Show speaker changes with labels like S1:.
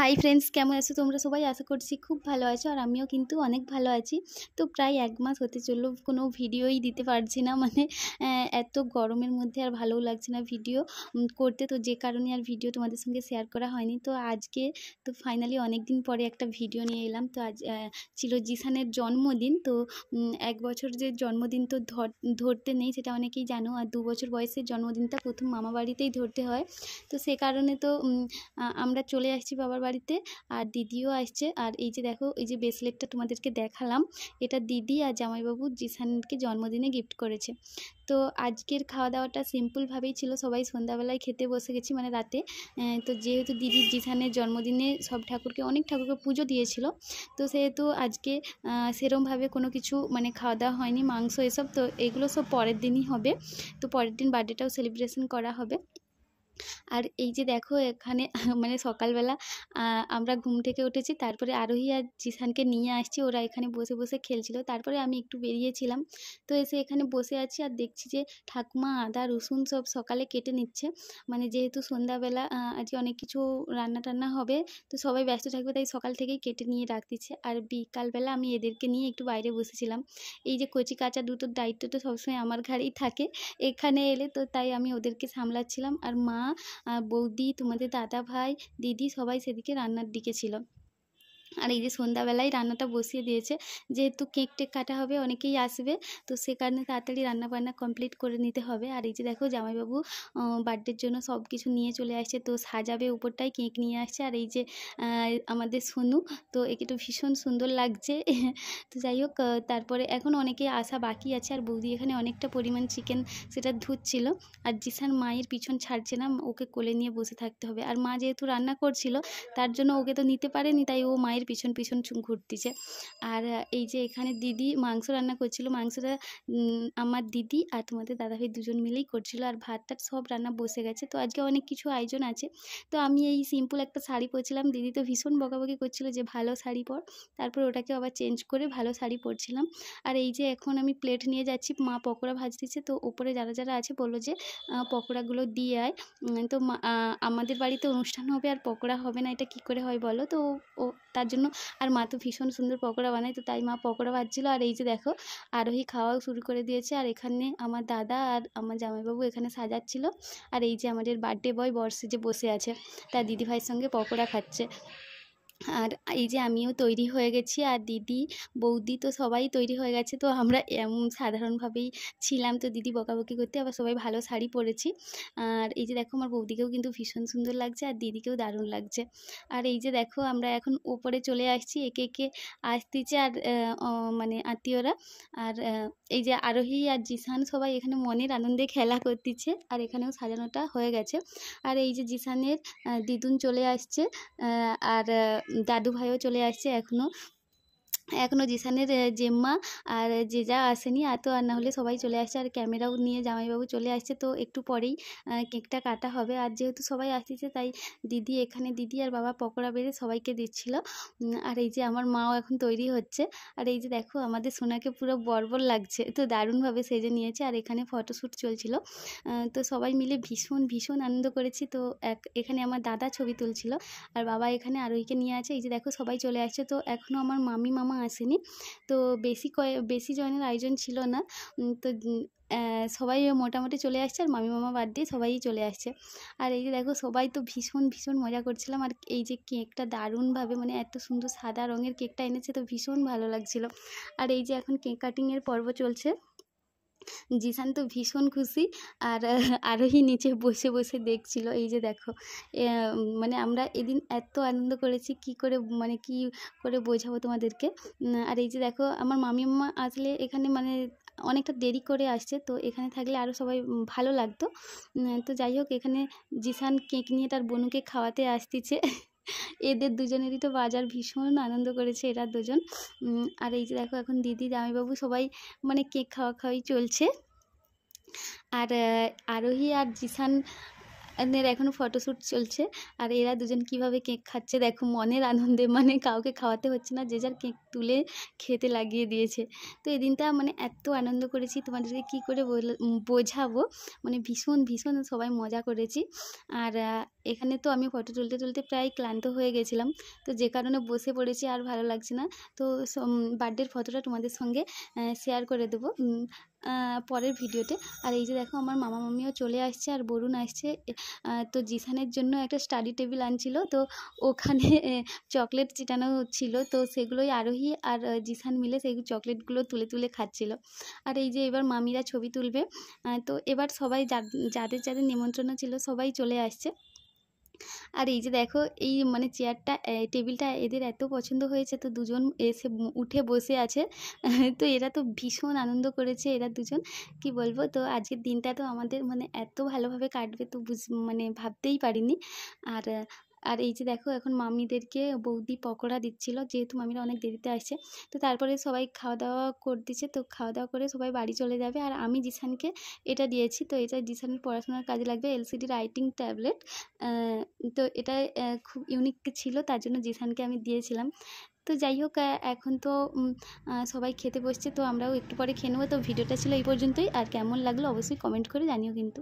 S1: hi friends কেমন আছো তোমরা সবাই আশা করছি খুব ভালো আছো আর আমিও কিন্তু অনেক ভালো আছি তো প্রায় এক মাস হতে চললো কোনো ভিডিওই দিতে পারছি না মানে এত গরমের মধ্যে আর ভালোও লাগছে না ভিডিও করতে তো যে কারণে আর ভিডিও তোমাদের সঙ্গে শেয়ার করা হয়নি তো আজকে তো ফাইনালি অনেক দিন পরে একটা ভিডিও নিয়ে এলাম তো আজ ছিল জিসানের জন্মদিন তো এক বছর যে জন্মদিন তো ধরতে নেই সেটা অনেকেই জানো আর দু বছর বয়সের জন্মদিনটা প্রথম মামা বাড়িতেই ধরতে হয় তো সে কারণে তো আমরা চলে আসছি বাবার বাড়িতে আর দিদিও আসছে আর এই যে দেখো এই যে ব্রেসলেটটা তোমাদেরকে দেখালাম এটা দিদি আর জামাইবাবু জিসানকে জন্মদিনে গিফট করেছে তো আজকের খাওয়া দাওয়াটা সিম্পলভাবেই ছিল সবাই সন্ধ্যাবেলায় খেতে বসে গেছি মানে রাতে তো যেহেতু দিদির জিসানের জন্মদিনে সব ঠাকুরকে অনেক ঠাকুরকে পুজো দিয়েছিল তো সেহেতু আজকে সেরমভাবে কোনো কিছু মানে খাওয়া দাওয়া হয়নি মাংস এসব তো এগুলো সব পরের দিনই হবে তো পরের দিন বার্থডেটাও সেলিব্রেশন করা হবে আর এই যে দেখো এখানে মানে সকালবেলা আমরা ঘুম থেকে উঠেছি তারপরে আরোহী আর জিসানকে নিয়ে আসছি ওরা এখানে বসে বসে খেলছিল তারপরে আমি একটু বেরিয়েছিলাম তো এসে এখানে বসে আছি আর দেখছি যে ঠাকুমা আদা রসুন সব সকালে কেটে নিচ্ছে মানে যেহেতু সন্ধ্যাবেলা আজকে অনেক কিছু রান্না টান্না হবে তো সবাই ব্যস্ত থাকবে তাই সকাল থেকেই কেটে নিয়ে রাখতেছে আর বিকালবেলা আমি এদেরকে নিয়ে একটু বাইরে বসেছিলাম এই যে কচি কাঁচা দুটোর দায়িত্ব তো সবসময় আমার ঘাড়েই থাকে এখানে এলে তো তাই আমি ওদেরকে সামলাচ্ছিলাম আর মা মা বৌদি তোমাদের দাদা ভাই দিদি সবাই সেদিকে রান্নার দিকে ছিল আর এই যে সন্ধ্যাবেলায় রান্নাটা বসিয়ে দিয়েছে যেহেতু কেক টেক কাটা হবে অনেকেই আসবে তো সে কারণে তাড়াতাড়ি রান্না বান্না কমপ্লিট করে নিতে হবে আর এই যে দেখো জামাইবাবু বার্থডের জন্য সব কিছু নিয়ে চলে আসছে তো সাজাবে উপরটায় কেক নিয়ে আসছে আর এই যে আমাদের সোনু তো একে তো ভীষণ সুন্দর লাগছে তো যাই হোক তারপরে এখন অনেকে আসা বাকি আছে আর বৌদি এখানে অনেকটা পরিমাণ চিকেন সেটা ধুচ্ছিল আর জিসান মায়ের পিছন ছাড়ছে না ওকে কোলে নিয়ে বসে থাকতে হবে আর মা যেহেতু রান্না করছিল তার জন্য ওকে তো নিতে পারেনি তাই ও মায়ের পিছন পিছন ঘুরতেছে আর এই যে এখানে দিদি মাংস রান্না করছিল মাংসটা আমার দিদি আর তোমাদের দাদাভাই দুজন মিলেই করছিল আর ভাত টাত সব রান্না বসে গেছে তো আজকে অনেক কিছু আয়োজন আছে তো আমি এই সিম্পল একটা শাড়ি পরছিলাম দিদি তো ভীষণ বকাবকি করছিল যে ভালো শাড়ি পর তারপর ওটাকে আবার চেঞ্জ করে ভালো শাড়ি পরছিলাম আর এই যে এখন আমি প্লেট নিয়ে যাচ্ছি মা পকোড়া ভাজতেছে তো ওপরে যারা যারা আছে বললো যে পকোড়াগুলো দিয়ে আয় তো আমাদের বাড়িতে অনুষ্ঠান হবে আর পকোড়া হবে না এটা কি করে হয় বলো তো ও তার জন্য আর মা তো ভীষণ সুন্দর পকোড়া বানায় তো তাই মা পকোড়া ভাজছিলো আর এই যে দেখো আরোহী খাওয়াও শুরু করে দিয়েছে আর এখানে আমার দাদা আর আমার জামাইবাবু এখানে সাজাচ্ছিল আর এই যে আমাদের বার্থডে বয় বর্ষে যে বসে আছে তার দিদিভাইয়ের সঙ্গে পকোড়া খাচ্ছে আর এই যে আমিও তৈরি হয়ে গেছি আর দিদি বৌদি তো সবাই তৈরি হয়ে গেছে তো আমরা এমন সাধারণভাবেই ছিলাম তো দিদি বকাবকি করতে আবার সবাই ভালো শাড়ি পরেছি আর এই যে দেখো আমার বৌদিকেও কিন্তু ভীষণ সুন্দর লাগছে আর দিদিকেও দারুণ লাগছে আর এই যে দেখো আমরা এখন ওপরে চলে আসছি একে একে আসতেছে আর মানে আত্মীয়রা আর এই যে আরোহী আর জিসান সবাই এখানে মনের আনন্দে খেলা করতেছে আর এখানেও সাজানোটা হয়ে গেছে আর এই যে জিসানের দিদুন চলে আসছে আর দাদু ভাইও চলে আসছে এখনও এখনও জিসানের জেম্মা আর যে যা আসেনি আর তো আর না হলে সবাই চলে আসছে আর ক্যামেরাও নিয়ে জামাইবাবু চলে আসছে তো একটু পরেই কেকটা কাটা হবে আর যেহেতু সবাই আসতেছে তাই দিদি এখানে দিদি আর বাবা পকোড়া বেড়ে সবাইকে দিচ্ছিল আর এই যে আমার মাও এখন তৈরি হচ্ছে আর এই যে দেখো আমাদের সোনাকে পুরো বর্বর লাগছে তো দারুণভাবে সেজে নিয়েছে আর এখানে ফটোশ্যুট চলছিল তো সবাই মিলে ভীষণ ভীষণ আনন্দ করেছি তো এক এখানে আমার দাদা ছবি তুলছিল আর বাবা এখানে আরোহীকে নিয়ে আছে এই যে দেখো সবাই চলে আসছে তো এখনও আমার মামি মামা আসেনি তো বেশি কয়ে বেশি জয়েনের আয়োজন ছিল না তো সবাই মোটামুটি চলে আসছে আর মামি মামা বাদ দিয়ে সবাই চলে আসছে আর এই যে দেখো সবাই তো ভীষণ ভীষণ মজা করছিলাম আর এই যে কেকটা দারুণভাবে মানে এত সুন্দর সাদা রঙের কেকটা এনেছে তো ভীষণ ভালো লাগছিলো আর এই যে এখন কেক কাটিংয়ের পর্ব চলছে জিসান তো ভীষণ খুশি আর আরোহী নিচে বসে বসে দেখছিল এই যে দেখো মানে আমরা এদিন এত আনন্দ করেছি কি করে মানে কি করে বোঝাবো তোমাদেরকে আর এই যে দেখো আমার মামিমা আসলে এখানে মানে অনেকটা দেরি করে আসছে তো এখানে থাকলে আরও সবাই ভালো লাগতো তো যাই হোক এখানে জিসান কেক নিয়ে তার বনুকে খাওয়াতে আসতেছে এদের দুজনেরই তো বাজার ভীষণ আনন্দ করেছে এরা দুজন আর এই যে দেখো এখন দিদি জামাইবাবু সবাই মানে কেক খাওয়া খাওয়াই চলছে আর আরোহী আর জিসান এর এখনও ফটোশ্যুট চলছে আর এরা দুজন কিভাবে কেক খাচ্ছে দেখো মনের আনন্দে মানে কাউকে খাওয়াতে হচ্ছে না যে যার কেক তুলে খেতে লাগিয়ে দিয়েছে তো এদিনটা মানে এত আনন্দ করেছি তোমাদেরকে কি করে বোঝাবো মানে ভীষণ ভীষণ সবাই মজা করেছি আর এখানে তো আমি ফটো তুলতে তুলতে প্রায় ক্লান্ত হয়ে গেছিলাম তো যে কারণে বসে পড়েছি আর ভালো লাগছে না তো বার্থডের ফটোটা তোমাদের সঙ্গে শেয়ার করে দেবো পরের ভিডিওতে আর এই যে দেখো আমার মামা মামিও চলে আসছে আর বরুণ আসছে তো জিসানের জন্য একটা স্টাডি টেবিল আনছিল তো ওখানে চকলেট চিটানো ছিল তো সেগুলোই আরোহী আর জিসান মিলে সেই চকলেটগুলো তুলে তুলে খাচ্ছিল আর এই যে এবার মামিরা ছবি তুলবে তো এবার সবাই যাদের যাদের নিমন্ত্রণ ছিল সবাই চলে আসছে আর এই যে দেখো এই মানে চেয়ারটা টেবিলটা এদের এত পছন্দ হয়েছে তো দুজন এসে উঠে বসে আছে তো এরা তো ভীষণ আনন্দ করেছে এরা দুজন কি বলবো তো আজকের দিনটা তো আমাদের মানে এত ভালোভাবে কাটবে তো বুঝ মানে ভাবতেই পারিনি আর আর এই যে দেখো এখন মামিদেরকে বৌদি পকোড়া দিচ্ছিল যেহেতু মামিরা অনেক দেরিতে আসছে তো তারপরে সবাই খাওয়া দাওয়া করে দিচ্ছে তো খাওয়া দাওয়া করে সবাই বাড়ি চলে যাবে আর আমি জিসানকে এটা দিয়েছি তো এটা জিসানের পড়াশোনার কাজে লাগবে এলসিডি রাইটিং ট্যাবলেট তো এটা খুব ইউনিক ছিল তার জন্য জিসানকে আমি দিয়েছিলাম তো যাই হোক এখন তো সবাই খেতে বসছে তো আমরাও একটু পরে খেয়ে নেবো তো ভিডিওটা ছিল এই পর্যন্তই আর কেমন লাগলো অবশ্যই কমেন্ট করে জানিও কিন্তু